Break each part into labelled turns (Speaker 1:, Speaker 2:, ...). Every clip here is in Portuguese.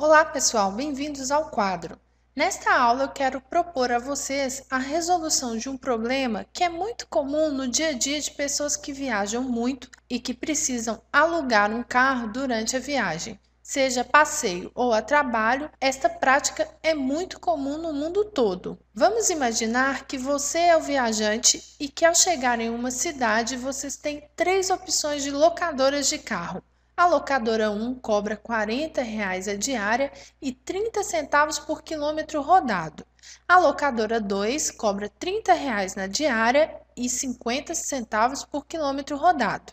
Speaker 1: Olá pessoal, bem-vindos ao quadro. Nesta aula eu quero propor a vocês a resolução de um problema que é muito comum no dia a dia de pessoas que viajam muito e que precisam alugar um carro durante a viagem. Seja passeio ou a trabalho, esta prática é muito comum no mundo todo. Vamos imaginar que você é o viajante e que ao chegar em uma cidade vocês têm três opções de locadoras de carro. A locadora 1 cobra R$ 40,00 a diária e 30 centavos por quilômetro rodado. A locadora 2 cobra R$ 30,00 na diária e 50 centavos por quilômetro rodado.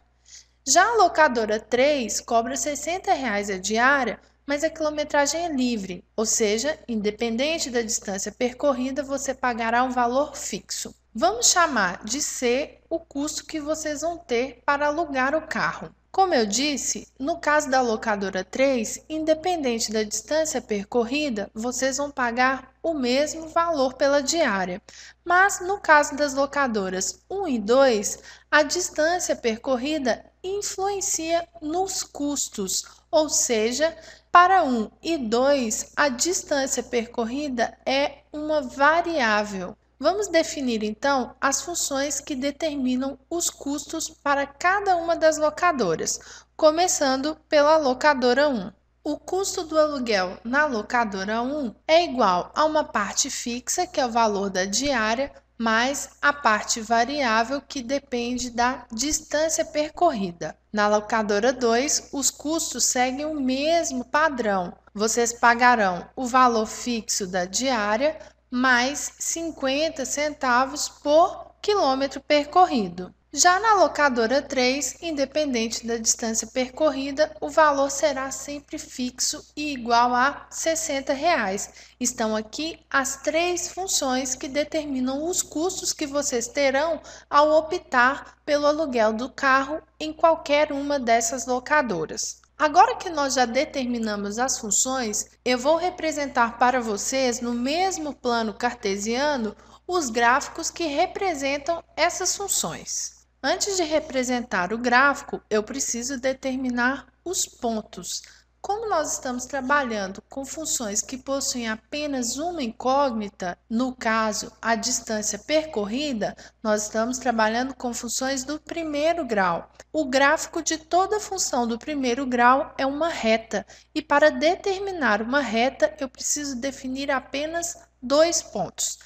Speaker 1: Já a locadora 3 cobra R$ 60,00 a diária, mas a quilometragem é livre, ou seja, independente da distância percorrida, você pagará um valor fixo. Vamos chamar de C o custo que vocês vão ter para alugar o carro. Como eu disse, no caso da locadora 3, independente da distância percorrida, vocês vão pagar o mesmo valor pela diária. Mas no caso das locadoras 1 e 2, a distância percorrida influencia nos custos, ou seja, para 1 e 2, a distância percorrida é uma variável. Vamos definir então as funções que determinam os custos para cada uma das locadoras, começando pela locadora 1. O custo do aluguel na locadora 1 é igual a uma parte fixa, que é o valor da diária, mais a parte variável que depende da distância percorrida. Na locadora 2, os custos seguem o mesmo padrão. Vocês pagarão o valor fixo da diária mais 50 centavos por quilômetro percorrido. Já na locadora 3, independente da distância percorrida, o valor será sempre fixo e igual a R$ 60. Reais. Estão aqui as três funções que determinam os custos que vocês terão ao optar pelo aluguel do carro em qualquer uma dessas locadoras. Agora que nós já determinamos as funções, eu vou representar para vocês no mesmo plano cartesiano os gráficos que representam essas funções. Antes de representar o gráfico, eu preciso determinar os pontos, como nós estamos trabalhando com funções que possuem apenas uma incógnita, no caso, a distância percorrida, nós estamos trabalhando com funções do primeiro grau. O gráfico de toda função do primeiro grau é uma reta, e para determinar uma reta, eu preciso definir apenas dois pontos.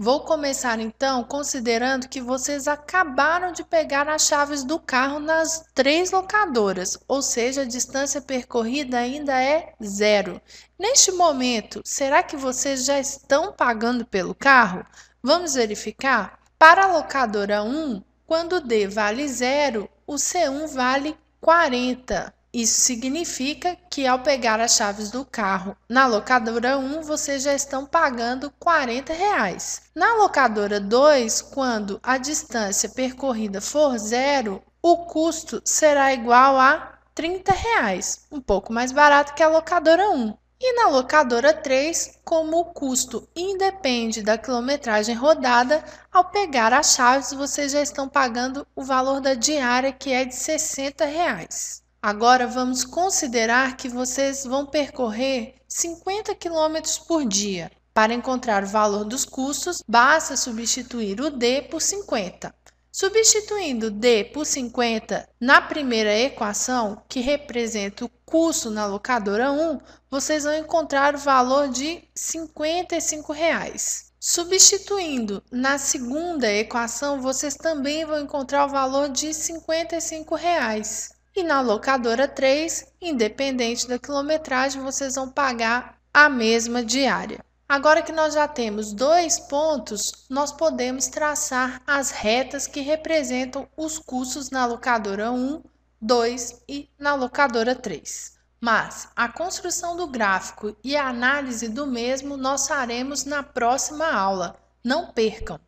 Speaker 1: Vou começar então considerando que vocês acabaram de pegar as chaves do carro nas três locadoras, ou seja, a distância percorrida ainda é zero. Neste momento, será que vocês já estão pagando pelo carro? Vamos verificar? Para a locadora 1, quando D vale zero, o C1 vale 40. Isso significa que ao pegar as chaves do carro na locadora 1, vocês já estão pagando 40 reais. Na locadora 2, quando a distância percorrida for zero, o custo será igual a 30 reais, um pouco mais barato que a locadora 1. E na locadora 3, como o custo independe da quilometragem rodada, ao pegar as chaves vocês já estão pagando o valor da diária que é de 60 reais. Agora vamos considerar que vocês vão percorrer 50 km por dia. Para encontrar o valor dos custos, basta substituir o D por 50. Substituindo D por 50 na primeira equação, que representa o custo na locadora 1, vocês vão encontrar o valor de R$ 55. Reais. Substituindo na segunda equação, vocês também vão encontrar o valor de R$ 55. Reais. E na locadora 3, independente da quilometragem, vocês vão pagar a mesma diária. Agora que nós já temos dois pontos, nós podemos traçar as retas que representam os custos na locadora 1, 2 e na locadora 3. Mas a construção do gráfico e a análise do mesmo nós faremos na próxima aula. Não percam!